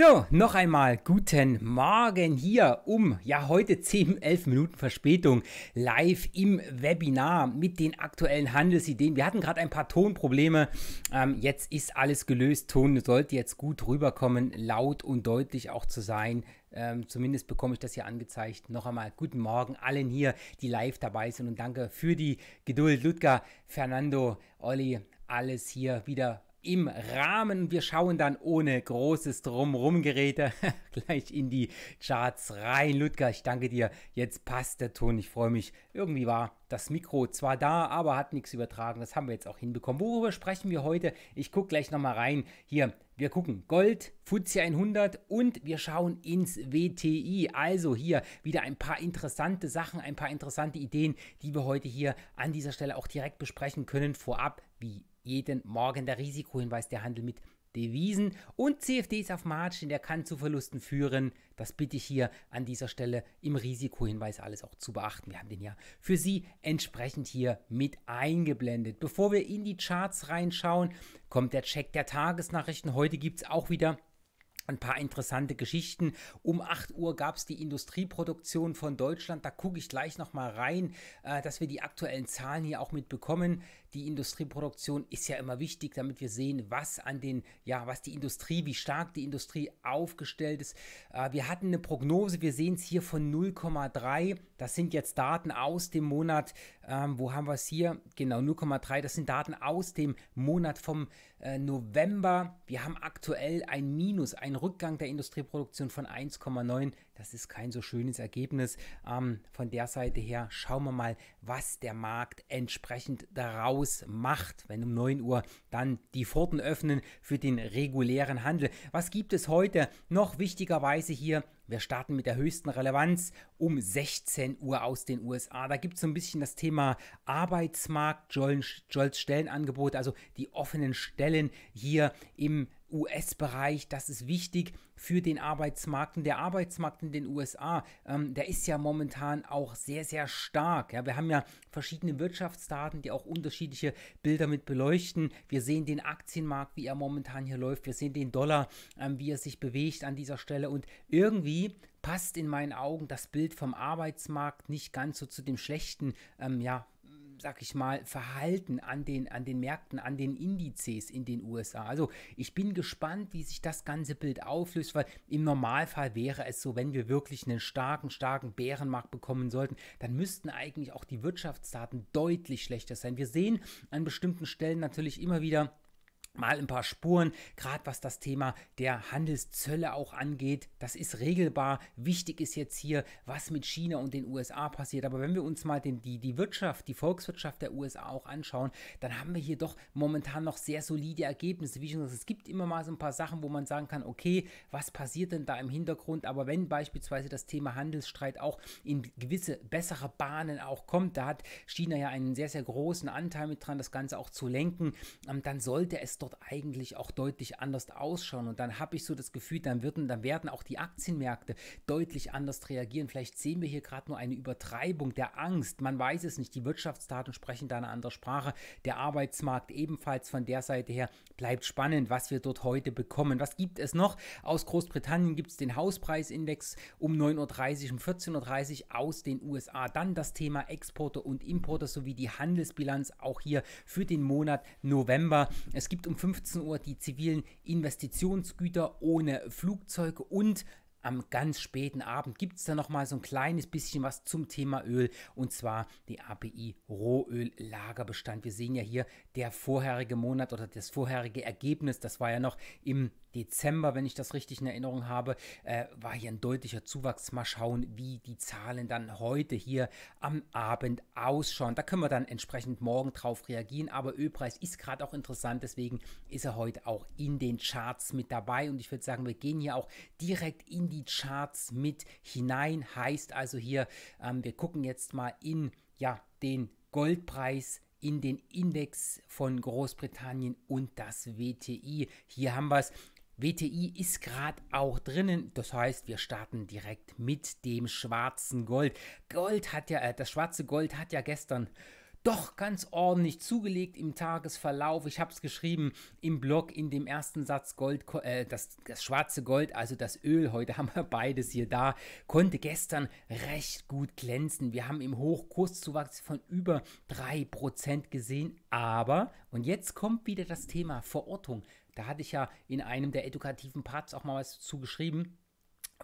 So, noch einmal guten Morgen hier um, ja, heute 10, 11 Minuten Verspätung live im Webinar mit den aktuellen Handelsideen. Wir hatten gerade ein paar Tonprobleme. Ähm, jetzt ist alles gelöst. Ton sollte jetzt gut rüberkommen, laut und deutlich auch zu sein. Ähm, zumindest bekomme ich das hier angezeigt. Noch einmal guten Morgen allen hier, die live dabei sind und danke für die Geduld. Ludger, Fernando, Olli, alles hier wieder im Rahmen. Wir schauen dann ohne großes Drumrum-Geräte gleich in die Charts rein. Ludger, ich danke dir. Jetzt passt der Ton. Ich freue mich. Irgendwie war das Mikro zwar da, aber hat nichts übertragen. Das haben wir jetzt auch hinbekommen. Worüber sprechen wir heute? Ich gucke gleich nochmal rein. Hier, wir gucken Gold, FTSE 100 und wir schauen ins WTI. Also hier wieder ein paar interessante Sachen, ein paar interessante Ideen, die wir heute hier an dieser Stelle auch direkt besprechen können. Vorab, wie jeden Morgen der Risikohinweis der Handel mit Devisen und CFDs auf Margin, der kann zu Verlusten führen. Das bitte ich hier an dieser Stelle im Risikohinweis alles auch zu beachten. Wir haben den ja für Sie entsprechend hier mit eingeblendet. Bevor wir in die Charts reinschauen, kommt der Check der Tagesnachrichten. Heute gibt es auch wieder ein paar interessante Geschichten. Um 8 Uhr gab es die Industrieproduktion von Deutschland. Da gucke ich gleich nochmal rein, äh, dass wir die aktuellen Zahlen hier auch mitbekommen die Industrieproduktion ist ja immer wichtig, damit wir sehen, was an den, ja, was die Industrie, wie stark die Industrie aufgestellt ist. Äh, wir hatten eine Prognose, wir sehen es hier von 0,3. Das sind jetzt Daten aus dem Monat, ähm, wo haben wir es hier? Genau, 0,3. Das sind Daten aus dem Monat vom äh, November. Wir haben aktuell ein Minus, einen Rückgang der Industrieproduktion von 1,9 das ist kein so schönes Ergebnis. Ähm, von der Seite her schauen wir mal, was der Markt entsprechend daraus macht, wenn um 9 Uhr dann die Pforten öffnen für den regulären Handel. Was gibt es heute noch wichtigerweise hier? Wir starten mit der höchsten Relevanz um 16 Uhr aus den USA. Da gibt es so ein bisschen das Thema Arbeitsmarkt, Jolts Stellenangebot, also die offenen Stellen hier im US-Bereich. Das ist wichtig für den Arbeitsmarkt. Und der Arbeitsmarkt in den USA, ähm, der ist ja momentan auch sehr, sehr stark. Ja, wir haben ja verschiedene Wirtschaftsdaten, die auch unterschiedliche Bilder mit beleuchten. Wir sehen den Aktienmarkt, wie er momentan hier läuft. Wir sehen den Dollar, ähm, wie er sich bewegt an dieser Stelle. Und irgendwie passt in meinen Augen das Bild vom Arbeitsmarkt nicht ganz so zu dem schlechten, ähm, ja, sag ich mal, Verhalten an den, an den Märkten, an den Indizes in den USA. Also ich bin gespannt, wie sich das ganze Bild auflöst, weil im Normalfall wäre es so, wenn wir wirklich einen starken, starken Bärenmarkt bekommen sollten, dann müssten eigentlich auch die Wirtschaftsdaten deutlich schlechter sein. Wir sehen an bestimmten Stellen natürlich immer wieder, mal ein paar Spuren, gerade was das Thema der Handelszölle auch angeht. Das ist regelbar. Wichtig ist jetzt hier, was mit China und den USA passiert. Aber wenn wir uns mal den, die, die Wirtschaft, die Volkswirtschaft der USA auch anschauen, dann haben wir hier doch momentan noch sehr solide Ergebnisse. Wie schon gesagt, es gibt immer mal so ein paar Sachen, wo man sagen kann, okay, was passiert denn da im Hintergrund? Aber wenn beispielsweise das Thema Handelsstreit auch in gewisse bessere Bahnen auch kommt, da hat China ja einen sehr, sehr großen Anteil mit dran, das Ganze auch zu lenken, ähm, dann sollte es dort eigentlich auch deutlich anders ausschauen. Und dann habe ich so das Gefühl, dann, wird, dann werden auch die Aktienmärkte deutlich anders reagieren. Vielleicht sehen wir hier gerade nur eine Übertreibung der Angst. Man weiß es nicht. Die Wirtschaftsdaten sprechen da eine andere Sprache. Der Arbeitsmarkt ebenfalls von der Seite her bleibt spannend, was wir dort heute bekommen. Was gibt es noch? Aus Großbritannien gibt es den Hauspreisindex um 9.30 Uhr, um 14.30 Uhr aus den USA. Dann das Thema Exporte und Importe sowie die Handelsbilanz auch hier für den Monat November. Es gibt um 15 Uhr die zivilen Investitionsgüter ohne Flugzeug und am ganz späten Abend gibt es da nochmal so ein kleines bisschen was zum Thema Öl und zwar die API Rohöl-Lagerbestand. Wir sehen ja hier der vorherige Monat oder das vorherige Ergebnis, das war ja noch im Dezember, wenn ich das richtig in Erinnerung habe, äh, war hier ein deutlicher Zuwachs. Mal schauen, wie die Zahlen dann heute hier am Abend ausschauen. Da können wir dann entsprechend morgen drauf reagieren. Aber Ölpreis ist gerade auch interessant, deswegen ist er heute auch in den Charts mit dabei. Und ich würde sagen, wir gehen hier auch direkt in die die Charts mit hinein. Heißt also hier, ähm, wir gucken jetzt mal in ja, den Goldpreis in den Index von Großbritannien und das WTI. Hier haben wir es. WTI ist gerade auch drinnen. Das heißt, wir starten direkt mit dem schwarzen Gold. Gold hat ja, äh, das schwarze Gold hat ja gestern doch ganz ordentlich zugelegt im Tagesverlauf. Ich habe es geschrieben im Blog in dem ersten Satz Gold, äh, das, das schwarze Gold, also das Öl. Heute haben wir beides hier da. Konnte gestern recht gut glänzen. Wir haben im Hoch Kurszuwachs von über 3% gesehen. Aber, und jetzt kommt wieder das Thema Verortung. Da hatte ich ja in einem der edukativen Parts auch mal was zugeschrieben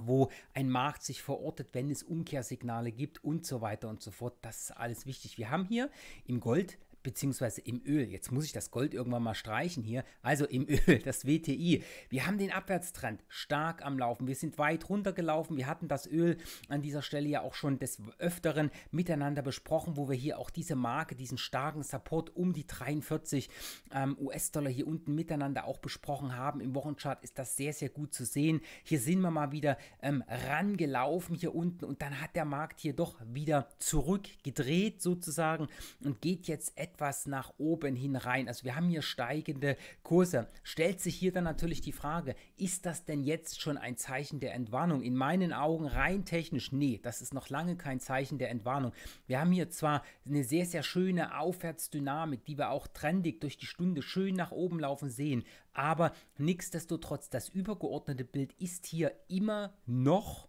wo ein Markt sich verortet, wenn es Umkehrsignale gibt und so weiter und so fort. Das ist alles wichtig. Wir haben hier im Gold beziehungsweise im Öl. Jetzt muss ich das Gold irgendwann mal streichen hier. Also im Öl, das WTI. Wir haben den Abwärtstrend stark am Laufen. Wir sind weit runtergelaufen. Wir hatten das Öl an dieser Stelle ja auch schon des Öfteren miteinander besprochen, wo wir hier auch diese Marke, diesen starken Support um die 43 ähm, US-Dollar hier unten miteinander auch besprochen haben. Im Wochenchart ist das sehr, sehr gut zu sehen. Hier sind wir mal wieder ähm, rangelaufen hier unten und dann hat der Markt hier doch wieder zurückgedreht sozusagen und geht jetzt etwas etwas nach oben hin rein. Also wir haben hier steigende Kurse. Stellt sich hier dann natürlich die Frage, ist das denn jetzt schon ein Zeichen der Entwarnung? In meinen Augen rein technisch, nee, das ist noch lange kein Zeichen der Entwarnung. Wir haben hier zwar eine sehr, sehr schöne Aufwärtsdynamik, die wir auch trendig durch die Stunde schön nach oben laufen sehen, aber nichtsdestotrotz, das übergeordnete Bild ist hier immer noch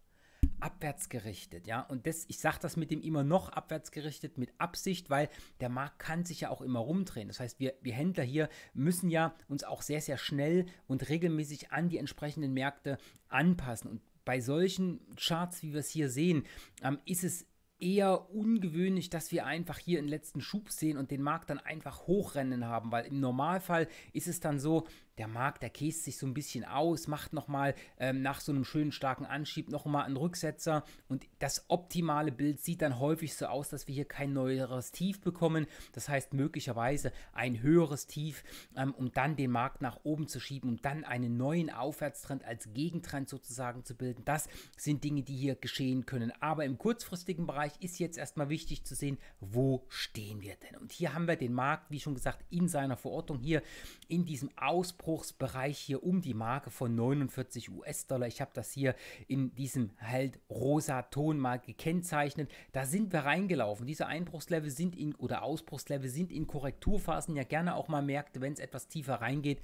abwärts gerichtet, ja. Und das, ich sage das mit dem immer noch abwärts gerichtet mit Absicht, weil der Markt kann sich ja auch immer rumdrehen. Das heißt, wir, wir Händler hier müssen ja uns auch sehr, sehr schnell und regelmäßig an die entsprechenden Märkte anpassen. Und bei solchen Charts, wie wir es hier sehen, ähm, ist es eher ungewöhnlich, dass wir einfach hier einen letzten Schub sehen und den Markt dann einfach hochrennen haben, weil im Normalfall ist es dann so, der Markt, der käst sich so ein bisschen aus, macht nochmal ähm, nach so einem schönen starken Anschieb nochmal einen Rücksetzer und das optimale Bild sieht dann häufig so aus, dass wir hier kein neueres Tief bekommen, das heißt möglicherweise ein höheres Tief, ähm, um dann den Markt nach oben zu schieben, um dann einen neuen Aufwärtstrend als Gegentrend sozusagen zu bilden. Das sind Dinge, die hier geschehen können, aber im kurzfristigen Bereich ist jetzt erstmal wichtig zu sehen, wo stehen wir denn? Und hier haben wir den Markt, wie schon gesagt, in seiner Verortung hier in diesem Ausbruch Einbruchsbereich hier um die Marke von 49 US-Dollar. Ich habe das hier in diesem halt rosa Ton mal gekennzeichnet. Da sind wir reingelaufen. Diese Einbruchslevel sind in oder Ausbruchslevel sind in Korrekturphasen ja gerne auch mal Märkte, wenn es etwas tiefer reingeht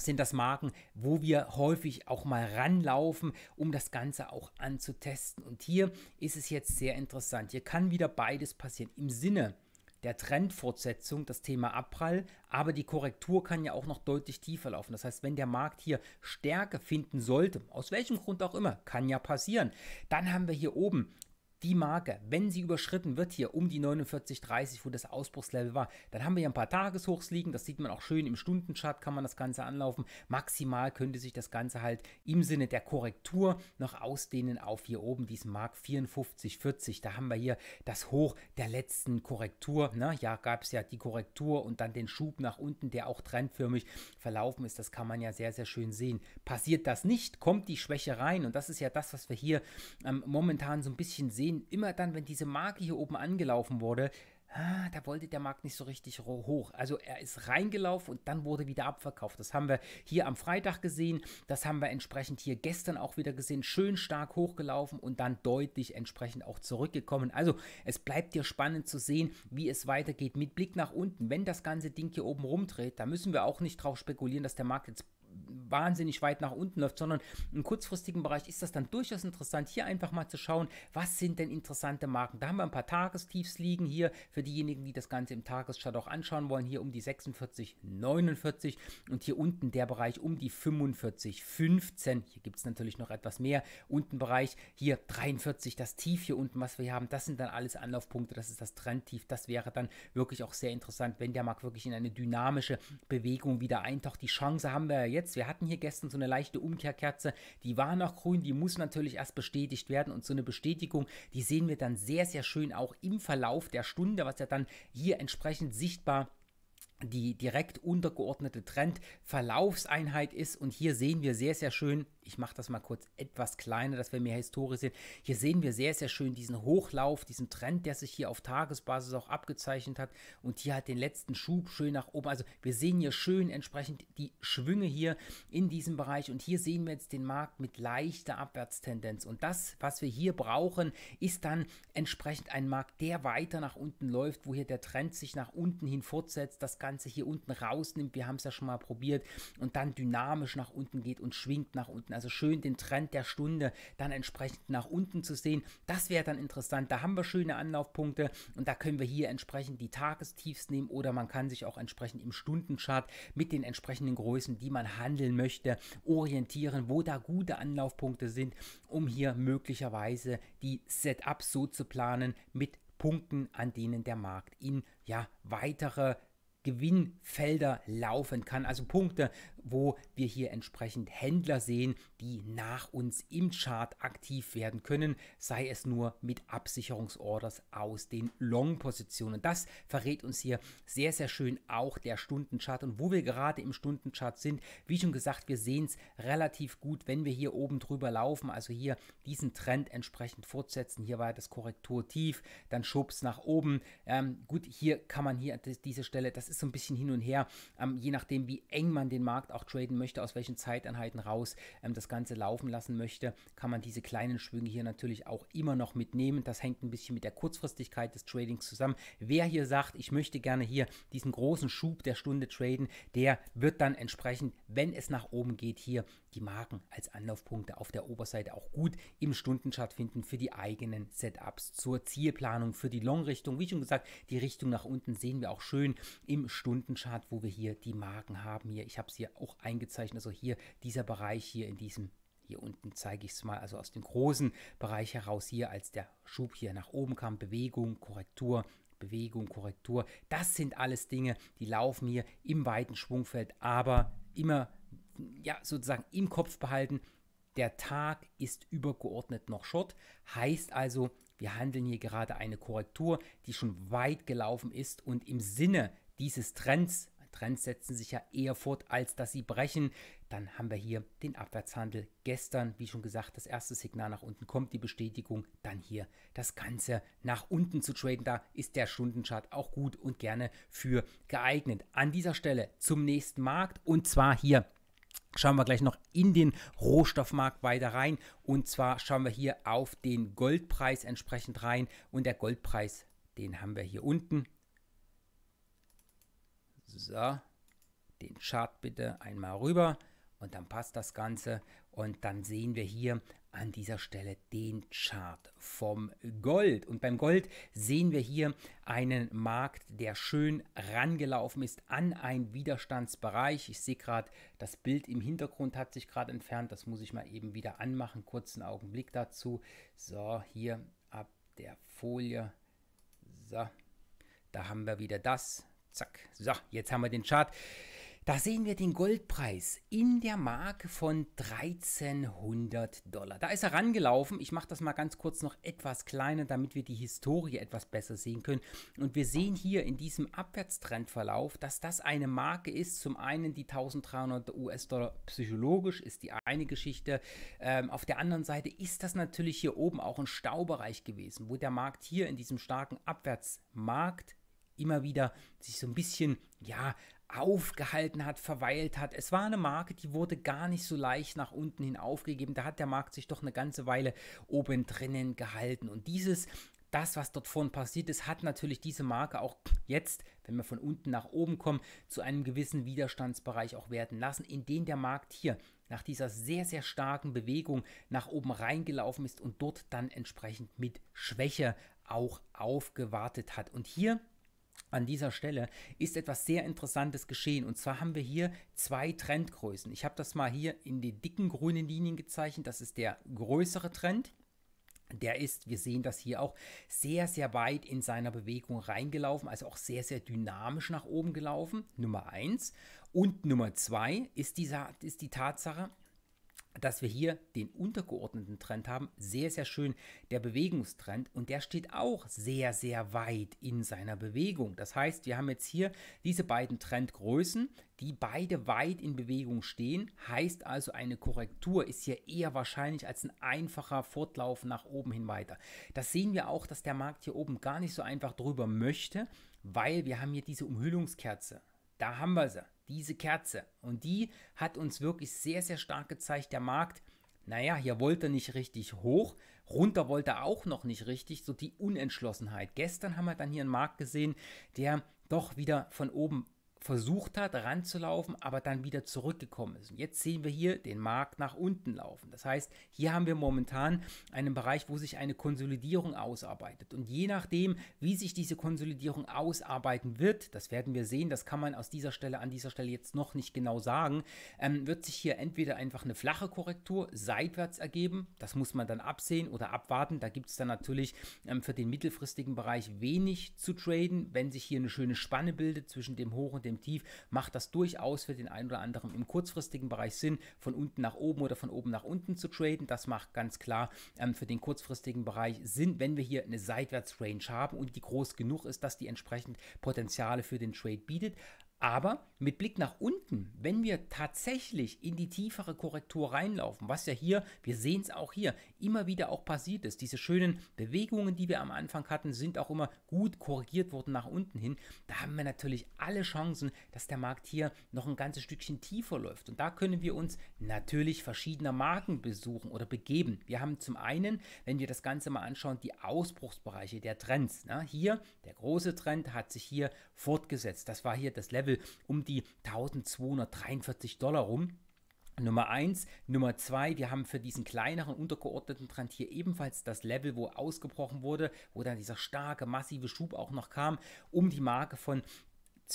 sind das Marken, wo wir häufig auch mal ranlaufen, um das Ganze auch anzutesten. Und hier ist es jetzt sehr interessant. Hier kann wieder beides passieren. Im Sinne der Trendfortsetzung das Thema Abprall, aber die Korrektur kann ja auch noch deutlich tiefer laufen. Das heißt, wenn der Markt hier Stärke finden sollte, aus welchem Grund auch immer, kann ja passieren, dann haben wir hier oben die Marke, wenn sie überschritten wird hier um die 49,30, wo das Ausbruchslevel war, dann haben wir ja ein paar Tageshochs liegen. Das sieht man auch schön im Stundenchart, kann man das Ganze anlaufen. Maximal könnte sich das Ganze halt im Sinne der Korrektur noch ausdehnen auf hier oben diesen Mark 54,40. Da haben wir hier das Hoch der letzten Korrektur. Na, ne? ja, gab es ja die Korrektur und dann den Schub nach unten, der auch trendförmig verlaufen ist. Das kann man ja sehr, sehr schön sehen. Passiert das nicht, kommt die Schwäche rein. Und das ist ja das, was wir hier ähm, momentan so ein bisschen sehen gesehen, immer dann, wenn diese Marke hier oben angelaufen wurde, ah, da wollte der Markt nicht so richtig hoch. Also er ist reingelaufen und dann wurde wieder abverkauft. Das haben wir hier am Freitag gesehen, das haben wir entsprechend hier gestern auch wieder gesehen, schön stark hochgelaufen und dann deutlich entsprechend auch zurückgekommen. Also es bleibt hier spannend zu sehen, wie es weitergeht mit Blick nach unten. Wenn das ganze Ding hier oben rumdreht, da müssen wir auch nicht drauf spekulieren, dass der Markt jetzt wahnsinnig weit nach unten läuft, sondern im kurzfristigen Bereich ist das dann durchaus interessant, hier einfach mal zu schauen, was sind denn interessante Marken. Da haben wir ein paar Tagestiefs liegen hier für diejenigen, die das Ganze im Tageschart auch anschauen wollen, hier um die 46, 49 und hier unten der Bereich um die 45, 15. Hier gibt es natürlich noch etwas mehr. Unten Bereich hier 43, das Tief hier unten, was wir hier haben, das sind dann alles Anlaufpunkte, das ist das Trendtief. Das wäre dann wirklich auch sehr interessant, wenn der Markt wirklich in eine dynamische Bewegung wieder eintaucht. Die Chance haben wir ja jetzt. Wir wir hatten hier gestern so eine leichte Umkehrkerze, die war noch grün, die muss natürlich erst bestätigt werden und so eine Bestätigung, die sehen wir dann sehr, sehr schön auch im Verlauf der Stunde, was ja dann hier entsprechend sichtbar die direkt untergeordnete Trendverlaufseinheit ist und hier sehen wir sehr, sehr schön, ich mache das mal kurz etwas kleiner, dass wir mehr Historie sehen. Hier sehen wir sehr, sehr schön diesen Hochlauf, diesen Trend, der sich hier auf Tagesbasis auch abgezeichnet hat. Und hier hat den letzten Schub schön nach oben. Also wir sehen hier schön entsprechend die Schwünge hier in diesem Bereich. Und hier sehen wir jetzt den Markt mit leichter Abwärtstendenz. Und das, was wir hier brauchen, ist dann entsprechend ein Markt, der weiter nach unten läuft, wo hier der Trend sich nach unten hin fortsetzt, das Ganze hier unten rausnimmt. Wir haben es ja schon mal probiert. Und dann dynamisch nach unten geht und schwingt nach unten also schön den Trend der Stunde dann entsprechend nach unten zu sehen. Das wäre dann interessant. Da haben wir schöne Anlaufpunkte und da können wir hier entsprechend die Tagestiefs nehmen oder man kann sich auch entsprechend im Stundenchart mit den entsprechenden Größen, die man handeln möchte, orientieren, wo da gute Anlaufpunkte sind, um hier möglicherweise die Setups so zu planen mit Punkten, an denen der Markt in ja weitere Gewinnfelder laufen kann. Also Punkte, wo wir hier entsprechend Händler sehen, die nach uns im Chart aktiv werden können, sei es nur mit Absicherungsorders aus den Long-Positionen. Das verrät uns hier sehr, sehr schön auch der Stundenchart. Und wo wir gerade im Stundenchart sind, wie schon gesagt, wir sehen es relativ gut, wenn wir hier oben drüber laufen, also hier diesen Trend entsprechend fortsetzen. Hier war das Korrekturtief, dann Schubs nach oben. Ähm, gut, hier kann man hier diese Stelle, das ist so ein bisschen hin und her, ähm, je nachdem, wie eng man den Markt Markt auch traden möchte, aus welchen Zeiteinheiten raus ähm, das Ganze laufen lassen möchte, kann man diese kleinen Schwünge hier natürlich auch immer noch mitnehmen. Das hängt ein bisschen mit der Kurzfristigkeit des Tradings zusammen. Wer hier sagt, ich möchte gerne hier diesen großen Schub der Stunde traden, der wird dann entsprechend, wenn es nach oben geht, hier die Marken als Anlaufpunkte auf der Oberseite auch gut im Stundenchart finden für die eigenen Setups. Zur Zielplanung für die Long-Richtung, wie schon gesagt, die Richtung nach unten sehen wir auch schön im Stundenchart, wo wir hier die Marken haben. Hier, ich habe es hier auch eingezeichnet. Also hier dieser Bereich hier in diesem hier unten zeige ich es mal, also aus dem großen Bereich heraus hier, als der Schub hier nach oben kam, Bewegung, Korrektur, Bewegung, Korrektur. Das sind alles Dinge, die laufen hier im weiten Schwungfeld, aber immer ja sozusagen im Kopf behalten. Der Tag ist übergeordnet noch Short, heißt also, wir handeln hier gerade eine Korrektur, die schon weit gelaufen ist und im Sinne dieses Trends Trends setzen sich ja eher fort, als dass sie brechen. Dann haben wir hier den Abwärtshandel gestern, wie schon gesagt, das erste Signal nach unten kommt, die Bestätigung, dann hier das Ganze nach unten zu traden. Da ist der Stundenchart auch gut und gerne für geeignet. An dieser Stelle zum nächsten Markt und zwar hier Schauen wir gleich noch in den Rohstoffmarkt weiter rein. Und zwar schauen wir hier auf den Goldpreis entsprechend rein. Und der Goldpreis, den haben wir hier unten so, den Chart bitte einmal rüber und dann passt das Ganze und dann sehen wir hier an dieser Stelle den Chart vom Gold. Und beim Gold sehen wir hier einen Markt, der schön rangelaufen ist an einen Widerstandsbereich. Ich sehe gerade, das Bild im Hintergrund hat sich gerade entfernt. Das muss ich mal eben wieder anmachen. Kurzen Augenblick dazu. So, hier ab der Folie. So, da haben wir wieder das. Zack. So, jetzt haben wir den Chart. Da sehen wir den Goldpreis in der Marke von 1300 Dollar. Da ist er rangelaufen. Ich mache das mal ganz kurz noch etwas kleiner, damit wir die Historie etwas besser sehen können. Und wir sehen hier in diesem Abwärtstrendverlauf, dass das eine Marke ist. Zum einen die 1300 US-Dollar psychologisch ist die eine Geschichte. Ähm, auf der anderen Seite ist das natürlich hier oben auch ein Staubereich gewesen, wo der Markt hier in diesem starken Abwärtsmarkt immer wieder sich so ein bisschen, ja, aufgehalten hat, verweilt hat. Es war eine Marke, die wurde gar nicht so leicht nach unten hin aufgegeben. Da hat der Markt sich doch eine ganze Weile oben drinnen gehalten. Und dieses das, was dort vorne passiert ist, hat natürlich diese Marke auch jetzt, wenn wir von unten nach oben kommen, zu einem gewissen Widerstandsbereich auch werden lassen, in den der Markt hier nach dieser sehr, sehr starken Bewegung nach oben reingelaufen ist und dort dann entsprechend mit Schwäche auch aufgewartet hat. Und hier an dieser Stelle ist etwas sehr Interessantes geschehen. Und zwar haben wir hier zwei Trendgrößen. Ich habe das mal hier in den dicken grünen Linien gezeichnet. Das ist der größere Trend. Der ist, wir sehen das hier auch, sehr, sehr weit in seiner Bewegung reingelaufen, also auch sehr, sehr dynamisch nach oben gelaufen, Nummer eins Und Nummer zwei ist, ist die Tatsache, dass wir hier den untergeordneten Trend haben. Sehr, sehr schön der Bewegungstrend und der steht auch sehr, sehr weit in seiner Bewegung. Das heißt, wir haben jetzt hier diese beiden Trendgrößen, die beide weit in Bewegung stehen. Heißt also, eine Korrektur ist hier eher wahrscheinlich als ein einfacher Fortlauf nach oben hin weiter. Das sehen wir auch, dass der Markt hier oben gar nicht so einfach drüber möchte, weil wir haben hier diese Umhüllungskerze. Da haben wir sie diese Kerze. Und die hat uns wirklich sehr, sehr stark gezeigt, der Markt, naja, hier wollte er nicht richtig hoch, runter wollte er auch noch nicht richtig, so die Unentschlossenheit. Gestern haben wir dann hier einen Markt gesehen, der doch wieder von oben versucht hat, ranzulaufen, aber dann wieder zurückgekommen ist. Und jetzt sehen wir hier den Markt nach unten laufen. Das heißt, hier haben wir momentan einen Bereich, wo sich eine Konsolidierung ausarbeitet. Und je nachdem, wie sich diese Konsolidierung ausarbeiten wird, das werden wir sehen, das kann man aus dieser Stelle an dieser Stelle jetzt noch nicht genau sagen, ähm, wird sich hier entweder einfach eine flache Korrektur seitwärts ergeben. Das muss man dann absehen oder abwarten. Da gibt es dann natürlich ähm, für den mittelfristigen Bereich wenig zu traden, wenn sich hier eine schöne Spanne bildet zwischen dem Hoch und dem dem Tief, macht das durchaus für den einen oder anderen im kurzfristigen Bereich Sinn, von unten nach oben oder von oben nach unten zu traden. Das macht ganz klar ähm, für den kurzfristigen Bereich Sinn, wenn wir hier eine Seitwärtsrange haben und die groß genug ist, dass die entsprechend Potenziale für den Trade bietet. Aber mit Blick nach unten, wenn wir tatsächlich in die tiefere Korrektur reinlaufen, was ja hier, wir sehen es auch hier, immer wieder auch passiert ist, diese schönen Bewegungen, die wir am Anfang hatten, sind auch immer gut korrigiert worden nach unten hin, da haben wir natürlich alle Chancen, dass der Markt hier noch ein ganzes Stückchen tiefer läuft. Und da können wir uns natürlich verschiedener Marken besuchen oder begeben. Wir haben zum einen, wenn wir das Ganze mal anschauen, die Ausbruchsbereiche der Trends. Na, ne? hier, der große Trend hat sich hier fortgesetzt. Das war hier das Level Level um die 1243 Dollar rum. Nummer 1, Nummer 2, wir haben für diesen kleineren untergeordneten Trend hier ebenfalls das Level, wo ausgebrochen wurde, wo dann dieser starke, massive Schub auch noch kam, um die Marke von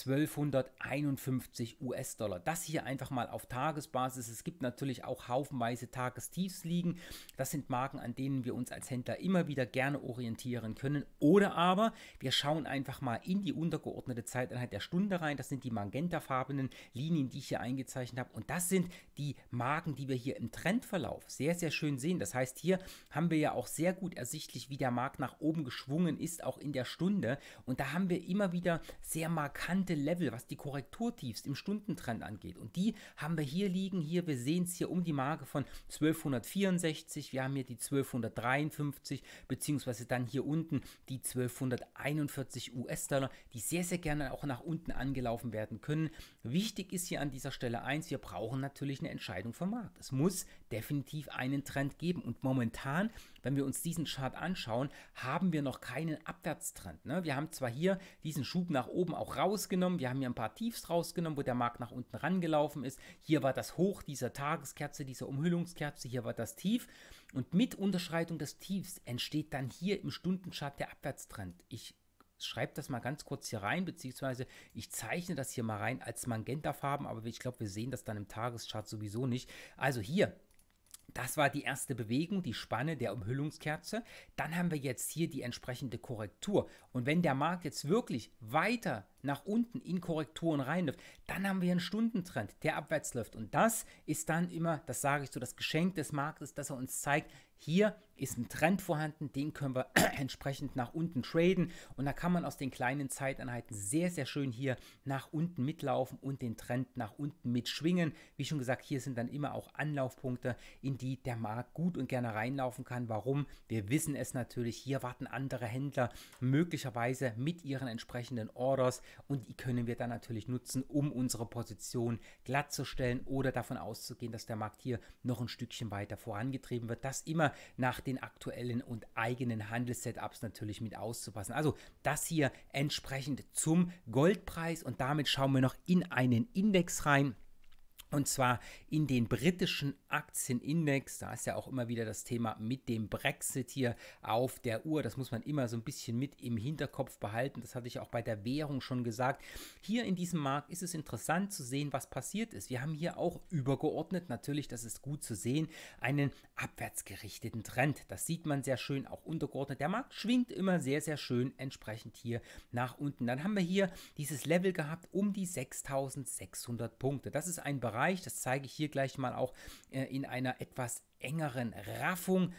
1251 US-Dollar. Das hier einfach mal auf Tagesbasis. Es gibt natürlich auch haufenweise Tagestiefs liegen. Das sind Marken, an denen wir uns als Händler immer wieder gerne orientieren können. Oder aber wir schauen einfach mal in die untergeordnete Zeiteinheit der Stunde rein. Das sind die magentafarbenen Linien, die ich hier eingezeichnet habe. Und das sind die Marken, die wir hier im Trendverlauf sehr, sehr schön sehen. Das heißt, hier haben wir ja auch sehr gut ersichtlich, wie der Markt nach oben geschwungen ist, auch in der Stunde. Und da haben wir immer wieder sehr markante relevante Level, was die Korrekturtiefs im Stundentrend angeht. Und die haben wir hier liegen, hier, wir sehen es hier um die Marke von 1264, wir haben hier die 1253, beziehungsweise dann hier unten die 1241 US-Dollar, die sehr, sehr gerne auch nach unten angelaufen werden können. Wichtig ist hier an dieser Stelle eins, wir brauchen natürlich eine Entscheidung vom Markt. Es muss definitiv einen Trend geben und momentan wenn wir uns diesen Chart anschauen, haben wir noch keinen Abwärtstrend. Ne? Wir haben zwar hier diesen Schub nach oben auch rausgenommen, wir haben hier ein paar Tiefs rausgenommen, wo der Markt nach unten rangelaufen ist. Hier war das Hoch dieser Tageskerze, dieser Umhüllungskerze, hier war das Tief. Und mit Unterschreitung des Tiefs entsteht dann hier im Stundenchart der Abwärtstrend. Ich schreibe das mal ganz kurz hier rein, beziehungsweise ich zeichne das hier mal rein als Magentafarben, aber ich glaube, wir sehen das dann im Tageschart sowieso nicht. Also hier das war die erste Bewegung, die Spanne der Umhüllungskerze. Dann haben wir jetzt hier die entsprechende Korrektur. Und wenn der Markt jetzt wirklich weiter nach unten in Korrekturen reinläuft, dann haben wir einen Stundentrend, der abwärts läuft. Und das ist dann immer, das sage ich so, das Geschenk des Marktes, dass er uns zeigt, hier ist ein Trend vorhanden, den können wir entsprechend nach unten traden und da kann man aus den kleinen Zeiteinheiten sehr, sehr schön hier nach unten mitlaufen und den Trend nach unten mitschwingen. Wie schon gesagt, hier sind dann immer auch Anlaufpunkte, in die der Markt gut und gerne reinlaufen kann. Warum? Wir wissen es natürlich, hier warten andere Händler möglicherweise mit ihren entsprechenden Orders und die können wir dann natürlich nutzen, um unsere Position glattzustellen oder davon auszugehen, dass der Markt hier noch ein Stückchen weiter vorangetrieben wird. Das immer nach den aktuellen und eigenen Handelssetups natürlich mit auszupassen. Also das hier entsprechend zum Goldpreis und damit schauen wir noch in einen Index rein und zwar in den britischen Aktienindex. Da ist ja auch immer wieder das Thema mit dem Brexit hier auf der Uhr. Das muss man immer so ein bisschen mit im Hinterkopf behalten. Das hatte ich auch bei der Währung schon gesagt. Hier in diesem Markt ist es interessant zu sehen, was passiert ist. Wir haben hier auch übergeordnet, natürlich, das ist gut zu sehen, einen abwärtsgerichteten Trend. Das sieht man sehr schön auch untergeordnet. Der Markt schwingt immer sehr, sehr schön entsprechend hier nach unten. Dann haben wir hier dieses Level gehabt um die 6600 Punkte. Das ist ein Bereich, Bereich. Das zeige ich hier gleich mal auch äh, in einer etwas engeren Raffung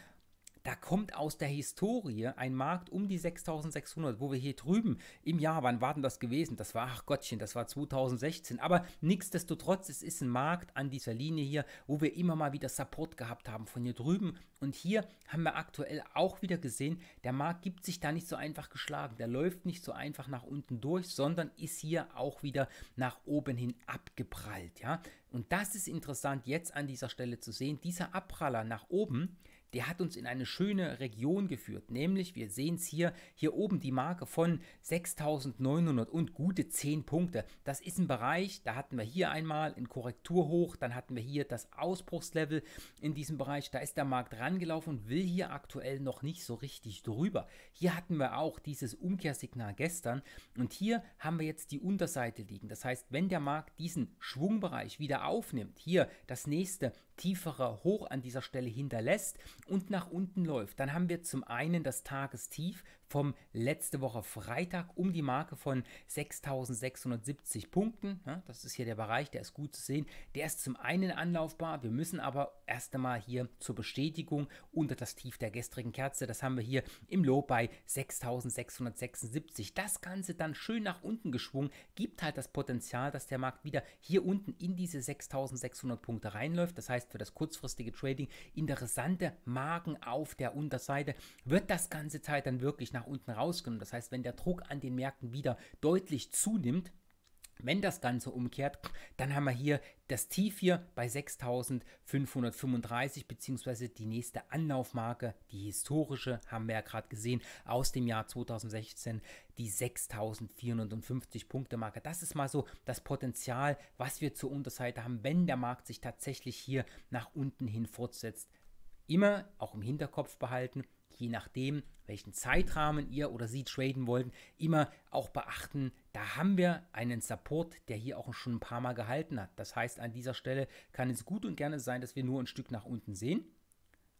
da kommt aus der Historie ein Markt um die 6600, wo wir hier drüben im Jahr, wann war denn das gewesen? Das war, ach Gottchen, das war 2016. Aber nichtsdestotrotz, es ist ein Markt an dieser Linie hier, wo wir immer mal wieder Support gehabt haben von hier drüben. Und hier haben wir aktuell auch wieder gesehen, der Markt gibt sich da nicht so einfach geschlagen. Der läuft nicht so einfach nach unten durch, sondern ist hier auch wieder nach oben hin abgeprallt. Ja? Und das ist interessant jetzt an dieser Stelle zu sehen. Dieser Abpraller nach oben, der hat uns in eine schöne Region geführt, nämlich wir sehen es hier, hier oben die Marke von 6900 und gute 10 Punkte. Das ist ein Bereich, da hatten wir hier einmal in Korrekturhoch, dann hatten wir hier das Ausbruchslevel in diesem Bereich, da ist der Markt rangelaufen und will hier aktuell noch nicht so richtig drüber. Hier hatten wir auch dieses Umkehrsignal gestern und hier haben wir jetzt die Unterseite liegen. Das heißt, wenn der Markt diesen Schwungbereich wieder aufnimmt, hier das nächste tieferer Hoch an dieser Stelle hinterlässt und nach unten läuft, dann haben wir zum einen das Tagestief vom letzte Woche Freitag um die Marke von 6670 Punkten. das ist hier der Bereich, der ist gut zu sehen. Der ist zum einen anlaufbar. Wir müssen aber erst einmal hier zur Bestätigung unter das Tief der gestrigen Kerze. Das haben wir hier im Low bei 6676. Das Ganze dann schön nach unten geschwungen, gibt halt das Potenzial, dass der Markt wieder hier unten in diese 6600 Punkte reinläuft. Das heißt, für das kurzfristige Trading interessante Marken auf der Unterseite wird das ganze Zeit dann wirklich nach unten rausgenommen. Das heißt, wenn der Druck an den Märkten wieder deutlich zunimmt, wenn das Ganze umkehrt, dann haben wir hier das Tief hier bei 6535 beziehungsweise die nächste Anlaufmarke, die historische, haben wir ja gerade gesehen, aus dem Jahr 2016, die 6450 Punkte Marke. Das ist mal so das Potenzial, was wir zur Unterseite haben, wenn der Markt sich tatsächlich hier nach unten hin fortsetzt. Immer auch im Hinterkopf behalten, je nachdem, welchen Zeitrahmen ihr oder sie traden wollt, immer auch beachten, da haben wir einen Support, der hier auch schon ein paar Mal gehalten hat. Das heißt, an dieser Stelle kann es gut und gerne sein, dass wir nur ein Stück nach unten sehen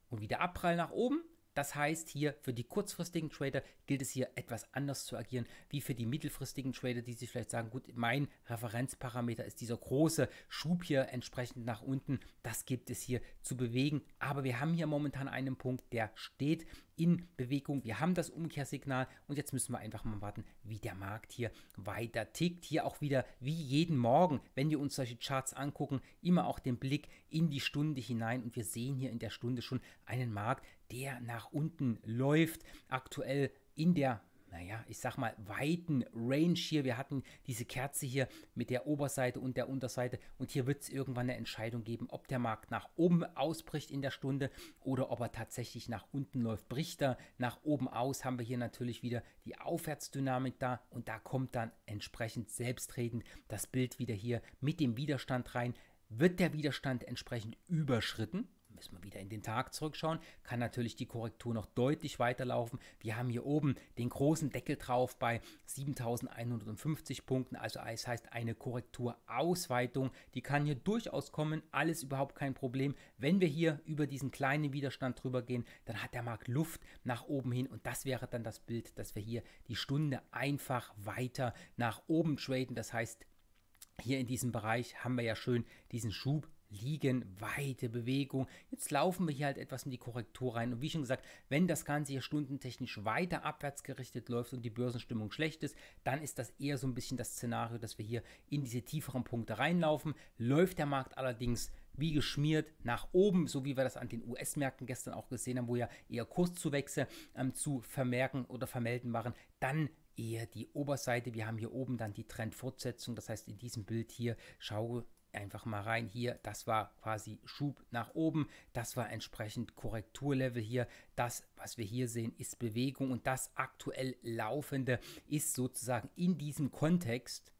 und wieder abprall nach oben das heißt hier, für die kurzfristigen Trader gilt es hier etwas anders zu agieren, wie für die mittelfristigen Trader, die sich vielleicht sagen, gut, mein Referenzparameter ist dieser große Schub hier entsprechend nach unten. Das gibt es hier zu bewegen. Aber wir haben hier momentan einen Punkt, der steht in Bewegung. Wir haben das Umkehrsignal und jetzt müssen wir einfach mal warten, wie der Markt hier weiter tickt. Hier auch wieder wie jeden Morgen, wenn wir uns solche Charts angucken, immer auch den Blick in die Stunde hinein und wir sehen hier in der Stunde schon einen Markt, der nach unten läuft. Aktuell in der naja, ich sag mal, weiten Range hier. Wir hatten diese Kerze hier mit der Oberseite und der Unterseite und hier wird es irgendwann eine Entscheidung geben, ob der Markt nach oben ausbricht in der Stunde oder ob er tatsächlich nach unten läuft. Bricht er nach oben aus, haben wir hier natürlich wieder die Aufwärtsdynamik da und da kommt dann entsprechend selbstredend das Bild wieder hier mit dem Widerstand rein. Wird der Widerstand entsprechend überschritten, müssen wir wieder in den Tag zurückschauen, kann natürlich die Korrektur noch deutlich weiterlaufen. Wir haben hier oben den großen Deckel drauf bei 7150 Punkten, also es heißt eine Korrekturausweitung, die kann hier durchaus kommen, alles überhaupt kein Problem. Wenn wir hier über diesen kleinen Widerstand drüber gehen, dann hat der Markt Luft nach oben hin und das wäre dann das Bild, dass wir hier die Stunde einfach weiter nach oben traden, das heißt hier in diesem Bereich haben wir ja schön diesen Schub liegen, weite Bewegung. Jetzt laufen wir hier halt etwas in die Korrektur rein. Und wie schon gesagt, wenn das Ganze hier stundentechnisch weiter abwärts gerichtet läuft und die Börsenstimmung schlecht ist, dann ist das eher so ein bisschen das Szenario, dass wir hier in diese tieferen Punkte reinlaufen. Läuft der Markt allerdings wie geschmiert nach oben, so wie wir das an den US-Märkten gestern auch gesehen haben, wo ja eher Kurszuwächse ähm, zu vermerken oder vermelden waren, dann eher die Oberseite. Wir haben hier oben dann die Trendfortsetzung. Das heißt, in diesem Bild hier schaue einfach mal rein. Hier, das war quasi Schub nach oben. Das war entsprechend Korrekturlevel hier. Das, was wir hier sehen, ist Bewegung und das aktuell laufende ist sozusagen in diesem Kontext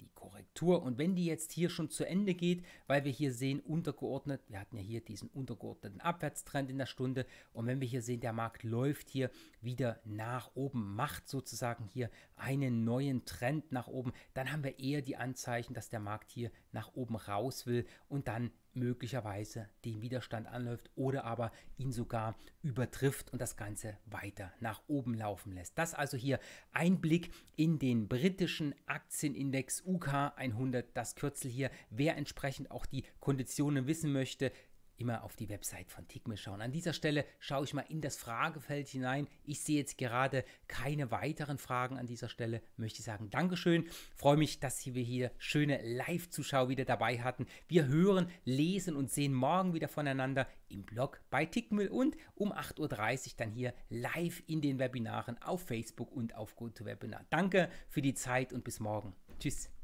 die Korrektur. Und wenn die jetzt hier schon zu Ende geht, weil wir hier sehen, untergeordnet, wir hatten ja hier diesen untergeordneten Abwärtstrend in der Stunde. Und wenn wir hier sehen, der Markt läuft hier wieder nach oben, macht sozusagen hier einen neuen Trend nach oben, dann haben wir eher die Anzeichen, dass der Markt hier nach oben raus will und dann möglicherweise den Widerstand anläuft oder aber ihn sogar übertrifft und das Ganze weiter nach oben laufen lässt. Das also hier ein Blick in den britischen Aktienindex UK 100, das Kürzel hier. Wer entsprechend auch die Konditionen wissen möchte, immer auf die Website von Tigme schauen. An dieser Stelle schaue ich mal in das Fragefeld hinein. Ich sehe jetzt gerade keine weiteren Fragen an dieser Stelle. Möchte ich sagen, Dankeschön. Freue mich, dass wir hier schöne Live-Zuschauer wieder dabei hatten. Wir hören, lesen und sehen morgen wieder voneinander im Blog bei Tickmill und um 8.30 Uhr dann hier live in den Webinaren auf Facebook und auf GoToWebinar. Danke für die Zeit und bis morgen. Tschüss.